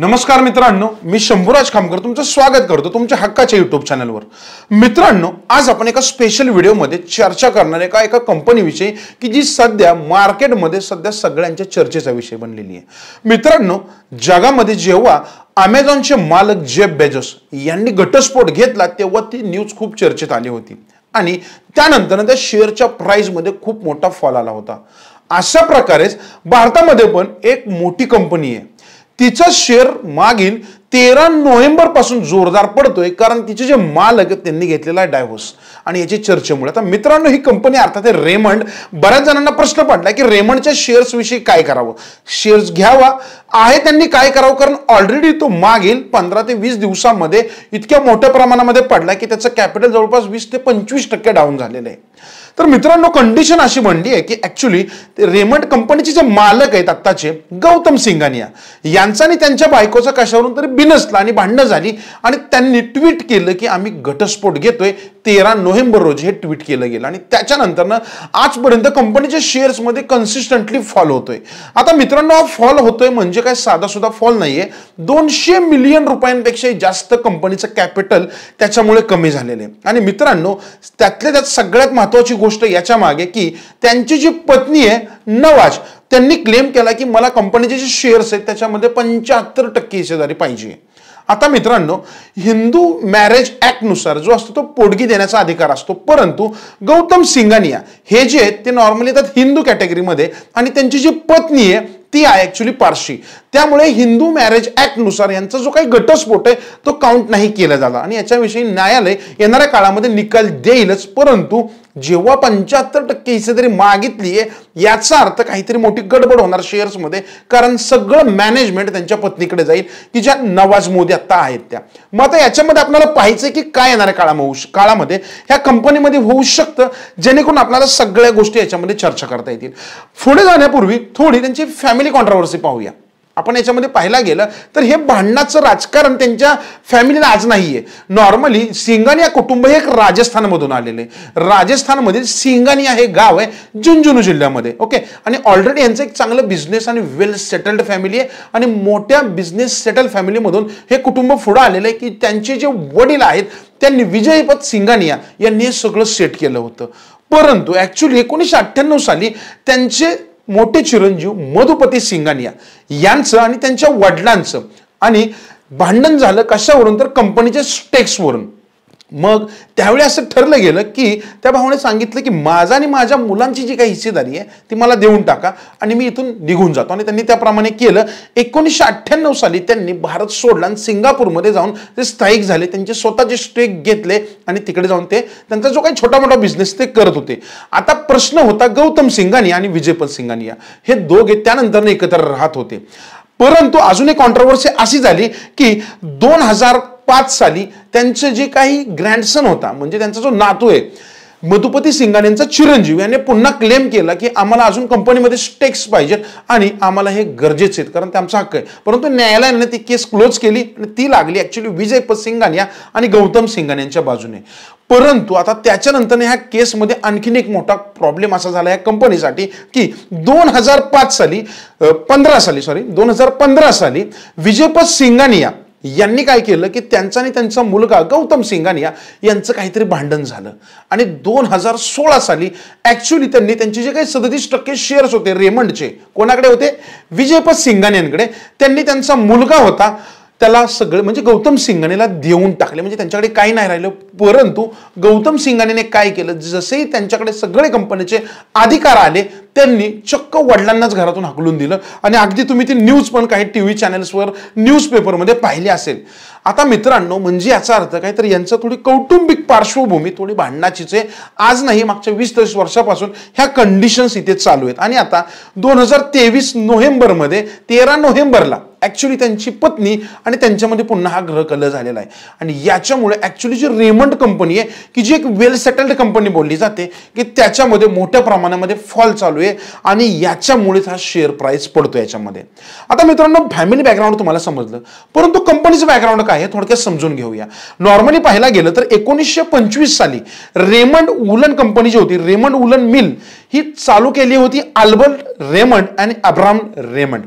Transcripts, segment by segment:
नमस्कार मित्रांनो मी शंभूराज खामकर तुमचं स्वागत करतो तुमच्या हक्काच्या युट्यूब चॅनलवर मित्रांनो आज आपण एका स्पेशल व्हिडिओमध्ये चर्चा करणार आहे एका कंपनीविषयी की जी सध्या मार्केटमध्ये सध्या सगळ्यांच्या चर्चेचा विषय बनलेली आहे मित्रांनो जगामध्ये जेव्हा अमेझॉनचे मालक जेफ बेजोस यांनी घटस्फोट घेतला तेव्हा ती न्यूज खूप चर्चेत आली होती आणि त्यानंतर त्या शेअरच्या प्राईजमध्ये खूप मोठा फॉल आला होता अशा प्रकारेच भारतामध्ये पण एक मोठी कंपनी आहे तिचा शेअर मागील तेरा नोव्हेंबर पासून जोरदार पडतोय कारण तिचे जे मालक त्यांनी घेतलेला आहे डायव्होर्स आणि याची चर्चेमुळे आता मित्रांनो ही कंपनी अर्थात रेमंड बऱ्याच जणांना प्रश्न पडला की रेमंडच्या शेअर्सविषयी काय करावं शेअर्स घ्यावा आहे त्यांनी काय करावं कारण ऑलरेडी तो मागील पंधरा ते वीस दिवसामध्ये इतक्या मोठ्या प्रमाणामध्ये पडला की त्याचं कॅपिटल जवळपास वीस ते पंचवीस टक्के डाऊन झालेलं आहे तर मित्रांनो कंडिशन अशी म्हणली आहे की ॲक्च्युली रेमंड कंपनीचे जे मालक आहेत आत्ताचे गौतम सिंगानिया यांचा आणि त्यांच्या बायकोचा कशावरून तरी बिनसला आणि भांडणं झाली आणि त्यांनी ट्विट केलं की आम्ही घटस्फोट घेतोय तेरा नोव्हेंबर रोजी हे ट्विट केलं गेलं आणि त्याच्यानंतरनं आजपर्यंत कंपनीच्या शेअर्समध्ये कन्सिस्टंटली फॉल होतोय आता मित्रांनो हा फॉल होतोय म्हणजे काय साधा सुद्धा फॉल नाहीये दोनशे मिलियन रुपयांपेक्षा जास्त कंपनीचं कॅपिटल त्याच्यामुळे कमी झालेलं आहे आणि मित्रांनो त्यातल्या त्यात सगळ्यात महत्वाची गोष्ट याच्या मागे की त्यांची जी पत्नी आहे नवाज त्यांनी क्लेम केला की मला कंपनीचे जे शेअर्स आहेत त्याच्यामध्ये पंच्याहत्तर टक्के हिस्सेदारी पाहिजे आता मित्रांनो हिंदू मॅरेज ॲक्टनुसार जो असतो तो पोडगी देण्याचा अधिकार असतो परंतु गौतम सिंगानिया हे जे आहेत ते नॉर्मली येतात हिंदू कॅटेगरीमध्ये आणि त्यांची जी पत्नी आहे ती आहे ॲक्च्युली पारशी त्यामुळे हिंदू मॅरेज ॲक्टनुसार यांचा जो काही घटस्फोट आहे तो काउंट नाही केला झाला आणि याच्याविषयी न्यायालय येणाऱ्या काळामध्ये निकाल देईलच परंतु जेव्हा पंच्याहत्तर टक्के हिस्सेदारी मागितली याचा अर्थ काहीतरी मोठी गडबड होणार शेअर्समध्ये कारण सगळं मॅनेजमेंट त्यांच्या पत्नीकडे जाईल की ज्या नवाज मोदी आत्ता आहेत त्या मग आता याच्यामध्ये आपल्याला पाहायचंय की काय येणार काळा काळामध्ये ह्या कंपनीमध्ये होऊ शकतं जेणेकरून आपल्याला सगळ्या गोष्टी याच्यामध्ये चर्चा करता येतील पुढे जाण्यापूर्वी थोडी त्यांची फॅमिली कॉन्ट्रोवर्सी पाहूया आपण याच्यामध्ये पाहायला गेलं तर हे भांडणाचं राजकारण त्यांच्या फॅमिलीला आज नाही आहे नॉर्मली सिंगानिया कुटुंब हे एक राजस्थानमधून आलेले राजस्थानमधील सिंगानिया हे गाव आहे झुंझुनू जिल्ह्यामध्ये ओके आणि ऑलरेडी यांचं एक चांगलं बिझनेस आणि वेल सेटल्ड फॅमिली आहे आणि मोठ्या बिझनेस सेटल फॅमिलीमधून हे कुटुंब पुढं आलेलं आहे की त्यांचे जे वडील आहेत त्यांनी विजयपत सिंगानिया यांनी हे सगळं सेट केलं होतं परंतु ॲक्च्युली एकोणीसशे अठ्ठ्याण्णव साली त्यांचे मोठे चिरंजीव मधुपती सिंगानिया यांचं आणि त्यांच्या वडिलांचं आणि भांडण झालं कशावरून तर कंपनीच्या स्टेक्सवरून मग त्यावेळी असं ठरलं गेलं की त्या भावाने सांगितलं की माझा आणि माझ्या मुलांची जी काही हिस्सेदारी आहे ती मला देऊन टाका आणि मी इथून निघून जातो आणि त्यांनी त्याप्रमाणे केलं एकोणीसशे अठ्ठ्याण्णव साली त्यांनी भारत सोडला आणि सिंगापूरमध्ये जाऊन ते स्थायिक झाले त्यांचे स्वतःचे स्टेक घेतले आणि तिकडे जाऊन ते त्यांचा जो काही छोटा मोठा बिझनेस ते करत होते आता प्रश्न होता गौतम सिंगानिया आणि विजयपल सिंगानिया हे दोघे त्यानंतर एकत्र राहत होते परंतु अजून एक कॉन्ट्रोवर्सी अशी झाली की दोन हजार पाच साली त्यांचं जे काही ग्रँडसन होता म्हणजे त्यांचा जो नातू आहे मधुपती सिंगाने यांचा चिरंजीव यांनी पुन्हा क्लेम केला की आम्हाला अजून कंपनीमध्ये स्टेक्स पाहिजेत आणि आम्हाला हे गरजेचे आहेत कारण ते आमचा हक्क आहे परंतु न्यायालयाने ती केस क्लोज केली आणि ती लागली ॲक्च्युली विजय सिंगानिया आणि गौतम सिंगान यांच्या बाजूने परंतु आता त्याच्यानंतर ह्या केसमध्ये आणखीन एक मोठा प्रॉब्लेम असा झाला या कंपनीसाठी की दोन हजार पाच साली पंधरा साली सॉरी दोन हजार पंधरा साली विजयपत सिंगानिया यांनी काय केलं की त्यांचा आणि त्यांचा मुलगा गौतम सिंगानिया यांचं काहीतरी भांडण झालं आणि दोन हजार सोळा साली ॲक्च्युली त्यांनी त्यांचे जे काही सदतीस टक्के शेअर्स होते रेमंडचे कोणाकडे होते विजयपत सिंगानियांकडे त्यांनी त्यांचा मुलगा होता त्याला सगळे म्हणजे गौतम सिंगानेला देऊन टाकले म्हणजे त्यांच्याकडे काही नाही राहिलं परंतु गौतम सिंगानेने काय केलं जसेही त्यांच्याकडे सगळे कंपनीचे अधिकार आले त्यांनी चक्क वडिलांनाच घरातून हाकलून दिलं आणि अगदी तुम्ही ती न्यूज पण काही टी व्ही चॅनल्सवर न्यूजपेपरमध्ये पाहिली असेल आता मित्रांनो म्हणजे याचा अर्थ काय तर यांचं थोडी कौटुंबिक पार्श्वभूमी थोडी भांडणाचीच आहे आज नाही मागच्या वीस तीस वर्षापासून ह्या कंडिशन्स इथे चालू आहेत आणि आता दोन हजार तेवीस नोव्हेंबरमध्ये तेरा नोव्हेंबरला ॲक्च्युली त्यांची पत्नी आणि त्यांच्यामध्ये पुन्हा हा ग्रह कलर झालेला आहे आणि याच्यामुळे ॲक्च्युली जी रेमंड कंपनी आहे की जी एक वेल सेटल्ड कंपनी बोलली जाते की त्याच्यामध्ये मोठ्या प्रमाणामध्ये फॉल चालू आहे आणि याच्यामुळेच हा शेअर प्राईस पडतो याच्यामध्ये आता मित्रांनो फॅमिली बॅकग्राऊंड तुम्हाला समजलं परंतु कंपनीचं बॅकग्राऊंड काय आहे थोडक्यात समजून घेऊया नॉर्मली पाहायला गेलं तर एकोणीसशे पंचवीस साली रेमंड उलन कंपनी जी होती रेमंड उलन मिल ही चालू केली होती आल्बर्ट रेमंड आणि अब्राम रेमंड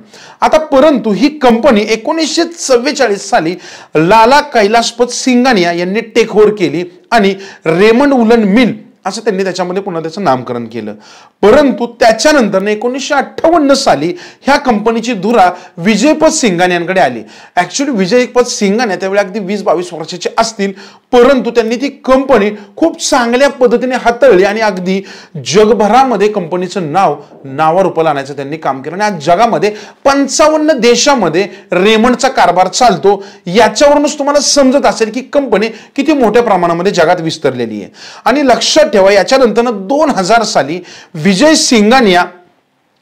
आता परंतु ही कंपनी एकोणीसशे चव्वेचाळीस साली लाला कैलाशपत सिंगानिया यांनी टेकओव्हर केली आणि रेमंड उलन मिल असं त्यांनी त्याच्यामध्ये पुन्हा त्याचं नामकरण केलं परंतु त्याच्यानंतर एकोणीसशे अठ्ठावन्न साली ह्या कंपनीची धुरा विजयपद सिंगाने यांकडे आली ऍक्च्युअली विजयपद सिंगाने त्यावेळी अगदी वीस बावीस वर्षाचे असतील परंतु त्यांनी ती कंपनी खूप चांगल्या पद्धतीने हाताळली आणि अगदी जगभरामध्ये कंपनीचं नाव नावारूपाला आणायचं त्यांनी काम केलं आणि आज जगामध्ये पंचावन्न देशामध्ये रेमंडचा कारभार चालतो याच्यावरूनच तुम्हाला समजत असेल की कंपनी किती मोठ्या प्रमाणामध्ये जगात विस्तरलेली आहे आणि लक्षात ठेवा याच्यानंतर दोन हजार साली विजय सिंगानिया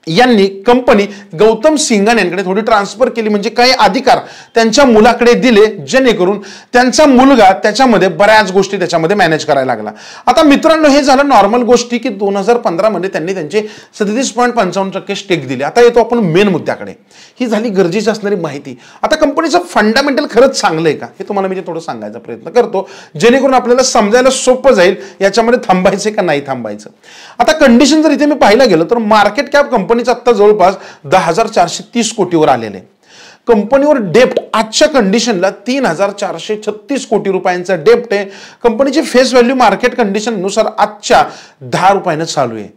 यांनी कंपनी गौतम सिंगन यांकडे थोडी ट्रान्सफर केली म्हणजे काही अधिकार त्यांच्या मुलाकडे दिले जेणेकरून त्यांचा मुलगा त्याच्यामध्ये बऱ्याच गोष्टी त्याच्यामध्ये मॅनेज करायला लागला आता मित्रांनो हे झालं नॉर्मल गोष्टी की दोन हजार पंधरामध्ये त्यांनी त्यांचे सदतीस पॉईंट पंचावन्न टक्के स्टेक दिले आता येतो आपण मेन मुद्द्याकडे ही झाली गरजेची असणारी माहिती आता कंपनीचं फंडामेंटल खरंच चांगलं आहे का हे तुम्हाला मी थोडं सांगायचा प्रयत्न करतो जेणेकरून आपल्याला समजायला सोपं जाईल याच्यामध्ये थांबायचं का नाही थांबायचं आता कंडिशन जर इथे मी पाहायला गेलो तर मार्केट कॅप कंपनी कंपनीचं आत्ता जवळपास दहा हजार चारशे तीस कोटीवर आलेले कंपनीवर डेप्ट आजच्या कंडिशनला तीन हजार चारशे छत्तीस कोटी रुपयांचा डेप्ट आहे कंपनीची फेस व्हॅल्यू मार्केट कंडिशननुसार आजच्या दहा रुपयानं चालू आहे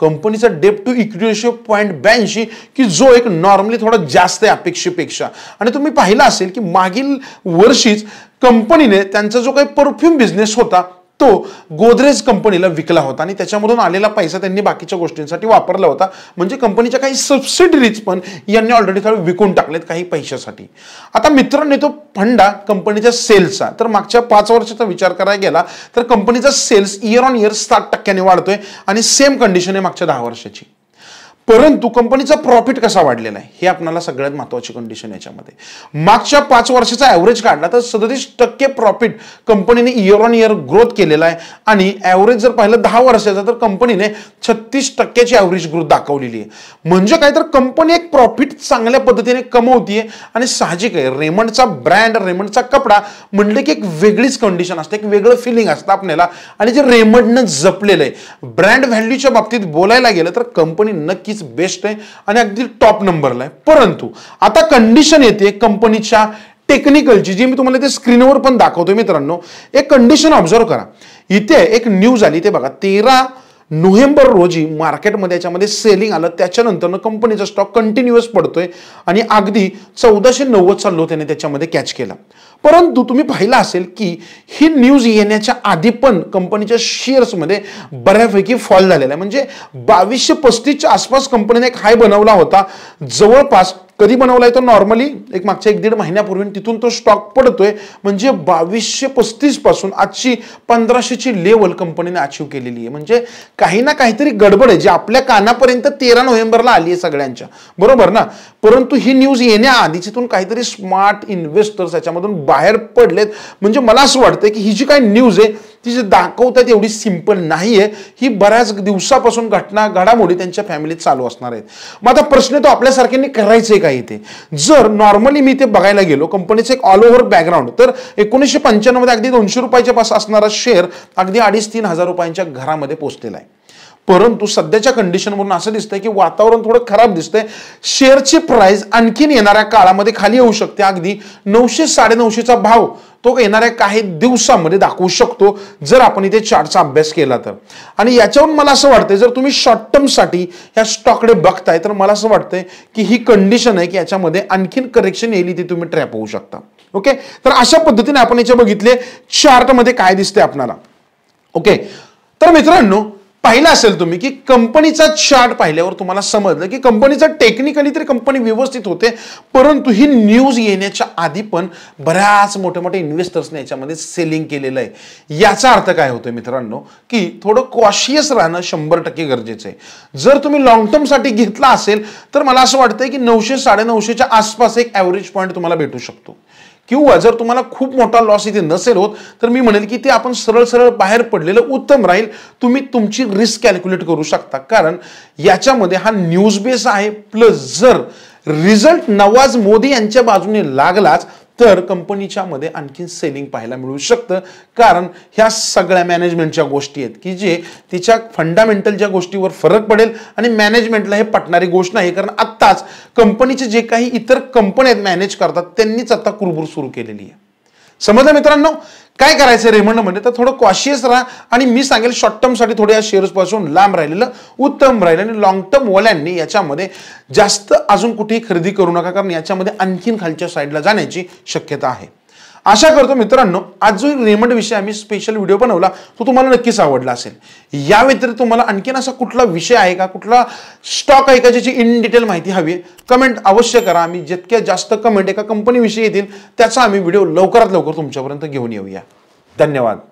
कंपनीचा debt to equity ratio point ब्याऐंशी की जो एक नॉर्मली थोडा जास्त आहे अपेक्षेपेक्षा आणि तुम्ही पाहिलं असेल की मागील वर्षीच कंपनीने त्यांचा जो काही परफ्यूम बिझनेस होता तो गोदरेज कंपनीला विकला होता आणि त्याच्यामधून आलेला पैसा त्यांनी बाकीच्या गोष्टींसाठी वापरला होता म्हणजे कंपनीच्या काही सबसिडरीज पण यांनी ऑलरेडी थोडं विकून टाकलेत काही पैशासाठी आता मित्रांनो तो फंडा कंपनीच्या सेल्सचा तर मागच्या पाच वर्षाचा विचार करायला गेला तर कंपनीचा सेल्स इयर ऑन इयर सात टक्क्याने वाढतोय आणि सेम कंडिशन आहे मागच्या दहा वर्षाची परंतु कंपनीचा प्रॉफिट कसा वाढलेला आहे हे आपल्याला सगळ्यात महत्वाची कंडिशन याच्यामध्ये मागच्या पाच वर्षाचा ॲव्हरेज काढला तर सदतीस टक्के प्रॉफिट कंपनीने इयर ऑन इयर ग्रोथ केलेला आहे आणि ॲव्हरेज जर पाहिलं दहा वर्षाचा तर कंपनीने छत्तीस टक्क्याची ॲव्हरेज ग्रोथ दाखवलेली आहे म्हणजे काय तर कंपनी एक प्रॉफिट चांगल्या पद्धतीने कमवतीये आणि साहजिक आहे रेमंडचा ब्रँड रेमंडचा कपडा म्हटलं की एक वेगळीच कंडिशन असते एक वेगळं फिलिंग असतं आपल्याला आणि जे रेमंडनं जपलेलं आहे ब्रँड व्हॅल्यूच्या बाबतीत बोलायला गेलं तर कंपनी नक्कीच बेस्ट आहे आणि अगदी टॉप नंबरला आहे परंतु आता कंडिशन येते कंपनीच्या टेक्निकलची जी मी तुम्हाला ते स्क्रीनवर पण दाखवतोय मित्रांनो एक कंडिशन ऑब्झर्व करा इथे एक न्यूज आली ते बघा तेरा नोव्हेंबर रोजी मार्केटमध्ये याच्यामध्ये सेलिंग आलं त्याच्यानंतरनं कंपनीचा स्टॉक कंटिन्युअस पडतोय आणि अगदी चौदाशे नव्वद चाललो त्याने त्याच्यामध्ये कॅच केला परंतु तुम्ही पाहिलं असेल की ही न्यूज येण्याच्या आधी पण कंपनीच्या शेअर्समध्ये बऱ्यापैकी फॉल झालेला आहे म्हणजे बावीसशे पस्तीसच्या आसपास कंपनीने एक हाय बनवला होता जवळपास कधी बनवलाय तर नॉर्मली एक मागच्या एक दीड महिन्यापूर्वी तिथून तो स्टॉक पडतोय म्हणजे बावीसशे पस्तीस पासून आजची पंधराशेची लेवल कंपनीने अचीव केलेली आहे म्हणजे काही ना काहीतरी गडबड आहे जी आपल्या कानापर्यंत तेरा नोव्हेंबरला आली आहे सगळ्यांच्या बरोबर ना परंतु ही न्यूज येण्याआधी तिथून काहीतरी स्मार्ट इन्व्हेस्टर्स याच्यामधून बाहेर पडलेत म्हणजे मला असं वाटतं की ही जी काय न्यूज आहे ती जे दाखवतात एवढी सिंपल नाही आहे ही बऱ्याच दिवसापासून घटना घडामोडी त्यांच्या फॅमिलीत चालू असणार आहेत मग आता प्रश्न तो आपल्यासारख्यांनी करायचं आहे काय इथे जर नॉर्मली मी ते बघायला गेलो कंपनीचं एक ऑल ओव्हर बॅकग्राऊंड तर एकोणीसशे पंच्याण्णवमध्ये अगदी दोनशे रुपयाच्या पास असणारा शेअर अगदी अडीच तीन हजार रुपयांच्या घरामध्ये पोचलेला आहे परंतु सध्याच्या कंडिशनवरून असं दिसतंय की वातावरण थोडं खराब दिसतंय शेअरची प्राइस आणखीन येणाऱ्या काळामध्ये खाली येऊ शकते अगदी नऊशे साडेनऊशेचा भाव तो येणाऱ्या काही दिवसामध्ये दाखवू शकतो जर आपण इथे चार्टचा अभ्यास केला तर आणि याच्यावरून मला असं वाटतंय जर तुम्ही शॉर्ट टर्मसाठी ह्या स्टॉककडे बघताय तर मला असं वाटतंय की ही कंडिशन आहे की याच्यामध्ये आणखीन करेक्शन येईल ती तुम्ही ट्रॅप होऊ शकता ओके तर अशा पद्धतीने आपण याच्या बघितले चार्टमध्ये काय दिसते आपणाला ओके तर मित्रांनो पाहिलं असेल तुम्ही की कंपनीचा चार्ट पाहिल्यावर तुम्हाला समजलं की कंपनीचं टेक्निकली तरी कंपनी व्यवस्थित होते परंतु ही न्यूज येण्याच्या आधी पण बऱ्याच मोठ्या मोठ्या इन्व्हेस्टर्सने याच्यामध्ये सेलिंग केलेलं आहे याचा अर्थ काय होतोय मित्रांनो की थोडं कॉशियस राहणं शंभर टक्के गरजेचं आहे जर तुम्ही लॉंग टर्मसाठी घेतला असेल तर मला असं वाटतंय की नऊशे साडेनऊशेच्या आसपास एक ॲव्हरेज पॉईंट तुम्हाला भेटू शकतो किंवा जर तुम्हाला खूप मोठा लॉस इथे नसेल होत तर मी म्हणेल की ते आपण सरळ सरळ बाहेर पडलेलं उत्तम राहील तुम्ही तुमची रिस्क कॅल्क्युलेट करू शकता कारण याच्यामध्ये हा न्यूज बेस आहे प्लस जर रिझल्ट नवाज मोदी यांच्या बाजूने लागलाच तर कंपनीच्या मध्ये आणखी सेलिंग पाहायला मिळू शकतं कारण ह्या सगळ्या मॅनेजमेंटच्या गोष्टी आहेत की जे तिच्या फंडामेंटल ज्या गोष्टीवर फरक पडेल आणि मॅनेजमेंटला हे पटणारी गोष्ट नाही कारण आत्ताच कंपनीचे जे काही इतर कंपन्या आहेत मॅनेज करतात त्यांनीच आता कुरबूर सुरू केलेली आहे समजा मित्रांनो काय करायचं रेमंड म्हणजे तर थोडं कॉशियस राहा आणि मी सांगेल शॉर्ट टर्मसाठी थोड्या या शेअर्सपासून लांब राहिलेलं उत्तम राहिलं आणि लॉंग टर्म वल्यांनी याच्यामध्ये जास्त अजून कुठेही खरेदी करू नका कारण याच्यामध्ये आणखीन खालच्या साईडला जाण्याची शक्यता आहे आशा करतो मित्रांनो आज जो रेमंड विषय आम्ही स्पेशल व्हिडिओ बनवला तो तुम्हाला नक्कीच आवडला असेल या व्यतिरिक्त तुम्हाला आणखीन असा कुठला विषय आहे का कुठला स्टॉक आहे का ज्याची इन डिटेल माहिती हवी आहे कमेंट अवश्य करा आम्ही जितक्या जास्त कमेंट एका कंपनीविषयी येतील त्याचा आम्ही व्हिडिओ लवकरात लवकर तुमच्यापर्यंत घेऊन येऊया धन्यवाद